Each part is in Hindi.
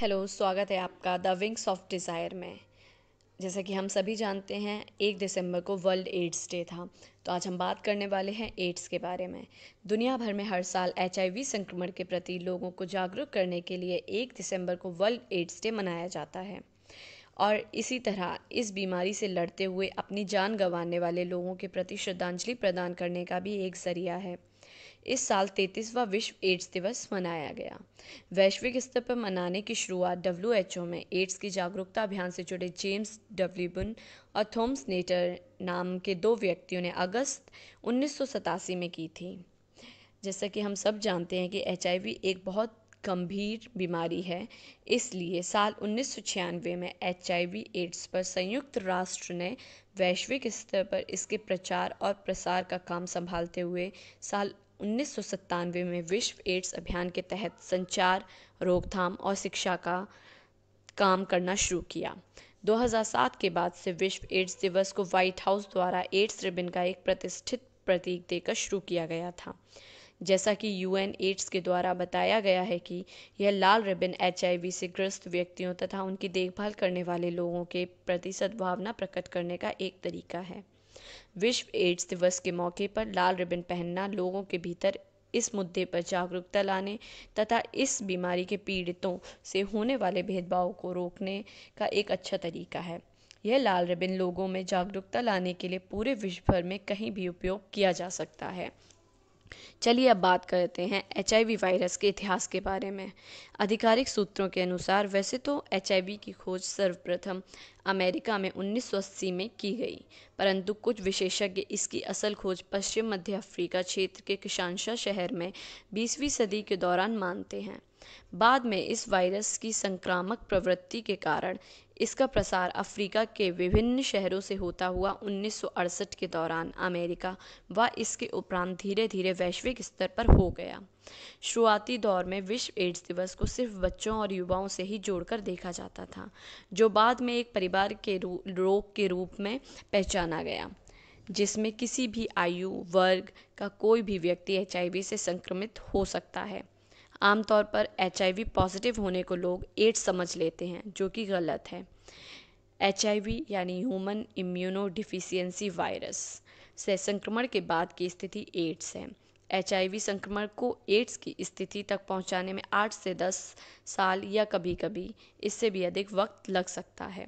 हेलो स्वागत है आपका द विंग्स ऑफ डिज़ायर में जैसा कि हम सभी जानते हैं एक दिसंबर को वर्ल्ड एड्स डे था तो आज हम बात करने वाले हैं एड्स के बारे में दुनिया भर में हर साल एच संक्रमण के प्रति लोगों को जागरूक करने के लिए एक दिसंबर को वर्ल्ड एड्स डे मनाया जाता है और इसी तरह इस बीमारी से लड़ते हुए अपनी जान गंवाने वाले लोगों के प्रति श्रद्धांजलि प्रदान करने का भी एक जरिया है इस साल तैतीसवा विश्व एड्स दिवस मनाया गया वैश्विक स्तर पर मनाने की शुरुआत डब्ल्यू में एड्स की जागरूकता अभियान से जुड़े जेम्स डब्ल्यूबन और थॉम्स नेटर नाम के दो व्यक्तियों ने अगस्त उन्नीस में की थी जैसा कि हम सब जानते हैं कि एच एक बहुत गंभीर बीमारी है इसलिए साल उन्नीस सौ छियानवे में एच एड्स पर संयुक्त राष्ट्र ने वैश्विक स्तर पर इसके प्रचार और प्रसार का काम संभालते हुए साल उन्नीस सौ में विश्व एड्स अभियान के तहत संचार रोकथाम और शिक्षा का काम करना शुरू किया 2007 के बाद से विश्व एड्स दिवस को व्हाइट हाउस द्वारा एड्स रिबिन का एक प्रतिष्ठित प्रतीक देकर शुरू किया गया था जैसा कि यूएन एड्स के द्वारा बताया गया है कि यह लाल रिबन एचआईवी से ग्रस्त व्यक्तियों तथा उनकी देखभाल करने वाले लोगों के प्रति सद्भावना प्रकट करने का एक तरीका है विश्व एड्स दिवस के मौके पर लाल रिबन पहनना लोगों के भीतर इस मुद्दे पर जागरूकता लाने तथा इस बीमारी के पीड़ितों से होने वाले भेदभाव को रोकने का एक अच्छा तरीका है यह लाल रिबन लोगों में जागरूकता लाने के लिए पूरे विश्व भर में कहीं भी उपयोग किया जा सकता है चलिए अब बात करते हैं एच वायरस के इतिहास के बारे में आधिकारिक सूत्रों के अनुसार वैसे तो एच की खोज सर्वप्रथम अमेरिका में 1980 में की गई परंतु कुछ विशेषज्ञ इसकी असल खोज पश्चिम मध्य अफ्रीका क्षेत्र के किशानशा शहर में 20वीं सदी के दौरान मानते हैं बाद में इस वायरस की संक्रामक प्रवृत्ति के कारण इसका प्रसार अफ्रीका के विभिन्न शहरों से होता हुआ 1968 के दौरान अमेरिका व इसके उपरांत धीरे धीरे वैश्विक वैश्विक स्तर पर हो गया शुरुआती दौर में विश्व एड्स दिवस को सिर्फ बच्चों और युवाओं से ही जोड़कर देखा जाता था जो बाद में एक परिवार के रोग के रूप में पहचाना गया जिसमें किसी भी आयु वर्ग का कोई भी व्यक्ति एच से संक्रमित हो सकता है आमतौर पर एच पॉजिटिव होने को लोग एड्स समझ लेते हैं जो कि गलत है एच यानी ह्यूमन इम्यूनो डिफिशियंसी वायरस से संक्रमण के बाद की स्थिति एड्स है एचआईवी संक्रमण को एड्स की स्थिति तक पहुंचाने में आठ से दस साल या कभी कभी इससे भी अधिक वक्त लग सकता है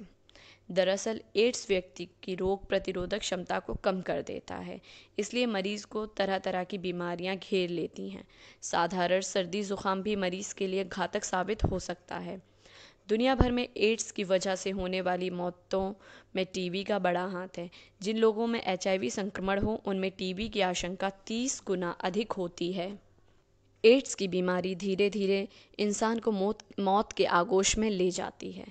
दरअसल एड्स व्यक्ति की रोग प्रतिरोधक क्षमता को कम कर देता है इसलिए मरीज को तरह तरह की बीमारियां घेर लेती हैं साधारण सर्दी ज़ुकाम भी मरीज के लिए घातक साबित हो सकता है दुनिया भर में एड्स की वजह से होने वाली मौतों में टी बी का बड़ा हाथ है जिन लोगों में एच आई वी संक्रमण हो उनमें टी बी की आशंका तीस गुना अधिक होती है एड्स की बीमारी धीरे धीरे इंसान को मौत मौत के आगोश में ले जाती है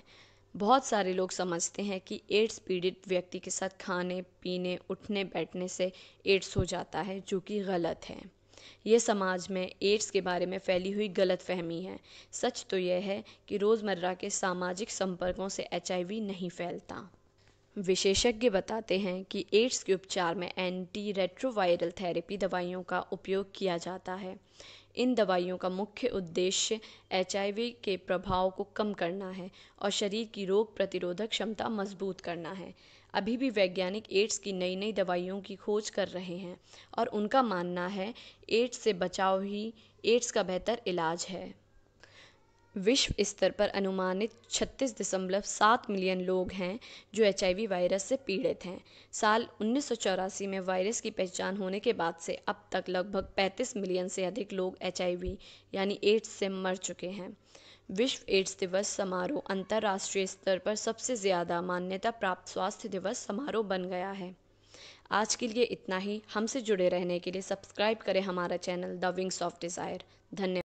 बहुत सारे लोग समझते हैं कि एड्स पीड़ित व्यक्ति के साथ खाने पीने उठने बैठने से एड्स हो जाता है जो कि गलत है ये समाज में एड्स के बारे में फैली हुई गलत फहमी है सच तो यह है कि रोज़मर्रा के सामाजिक संपर्कों से एच नहीं फैलता विशेषज्ञ बताते हैं कि एड्स के उपचार में एंटी रेट्रोवायरल थेरेपी दवाइयों का उपयोग किया जाता है इन दवाइयों का मुख्य उद्देश्य एच के प्रभाव को कम करना है और शरीर की रोग प्रतिरोधक क्षमता मजबूत करना है अभी भी वैज्ञानिक एड्स की नई नई दवाइयों की खोज कर रहे हैं और उनका मानना है एड्स से बचाव ही एड्स का बेहतर इलाज है विश्व स्तर पर अनुमानित छत्तीस दशमलव सात मिलियन लोग हैं जो एच वायरस से पीड़ित हैं साल उन्नीस सौ चौरासी में वायरस की पहचान होने के बाद से अब तक लगभग 35 मिलियन से अधिक लोग एच यानी एड्स से मर चुके हैं विश्व एड्स दिवस समारोह अंतर्राष्ट्रीय स्तर पर सबसे ज़्यादा मान्यता प्राप्त स्वास्थ्य दिवस समारोह बन गया है आज के लिए इतना ही हमसे जुड़े रहने के लिए सब्सक्राइब करें हमारा channel the wings of desire धन्यवाद